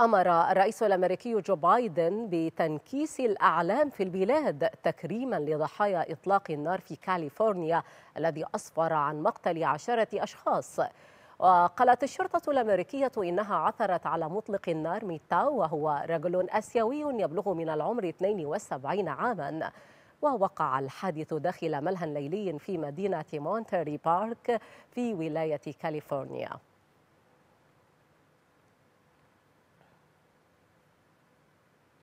أمر الرئيس الأمريكي جو بايدن بتنكيس الأعلام في البلاد تكريما لضحايا إطلاق النار في كاليفورنيا الذي أسفر عن مقتل عشرة أشخاص وقالت الشرطة الأمريكية إنها عثرت على مطلق النار ميتاو وهو رجل أسيوي يبلغ من العمر 72 عاماً ووقع الحادث داخل ملهى ليلي في مدينة مونتري بارك في ولاية كاليفورنيا